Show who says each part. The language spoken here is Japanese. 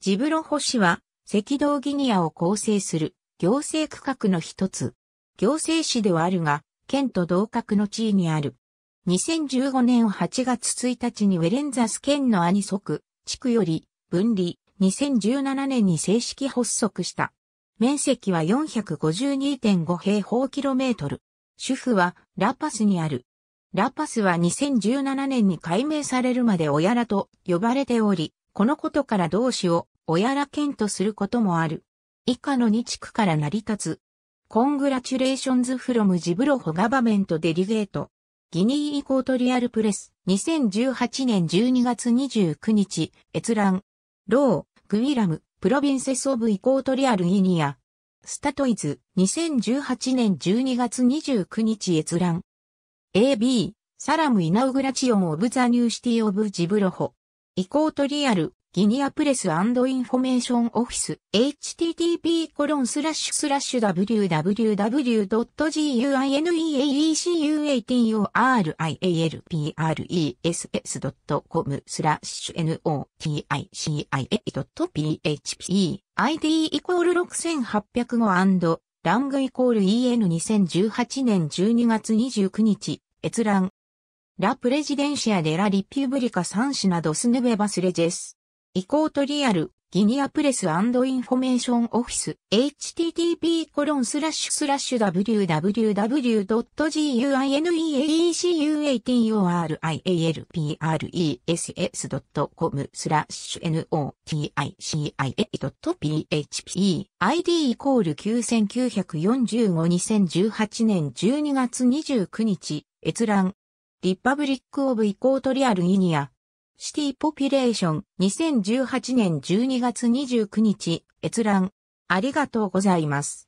Speaker 1: ジブロホ市は赤道ギニアを構成する行政区画の一つ。行政市ではあるが、県と同格の地位にある。2015年8月1日にウェレンザス県のアニソク地区より分離、2017年に正式発足した。面積は452.5平方キロメートル。主婦はラパスにある。ラパスは2017年に改名されるまで親らと呼ばれており、このことから同志を親ら県とすることもある。以下の2地区から成り立つ。コングラチュレーションズフロムジブロホガバメントデリゲート。ギニーイコートリアルプレス。2018年12月29日、閲覧。ロー、グイラム、プロビンセスオブイコートリアルギニア。スタトイズ、2018年12月29日閲覧。AB、サラムイナウグラチオンオブザニューシティオブジブロホ。イコートリアル、ギニアプレスインフォメーションオフィス、http コロンスラッシュスラッシュ w w w g u i n e a c u t 8 o r i a l p r e s s c o m スラッシュ noticia.php ID イコール6805ラングイコール EN2018 年12月29日閲覧ラ・プレジデンシア・デラ・リピュブリカ3市などスヌベバスレジェス。イコートリアル、ギニアプレスアンド・インフォメーションオフィス、http コロンスラッシュスラッシュ w w w g u i n e e c u 1 o r r i a l p r e s s c o m スラッシュ noticia.php ID イコール99452018年12月29日閲覧リッパブリック・オブ・イコートリアル・ギニア。シティ・ポピュレーション2018年12月29日閲覧ありがとうございます。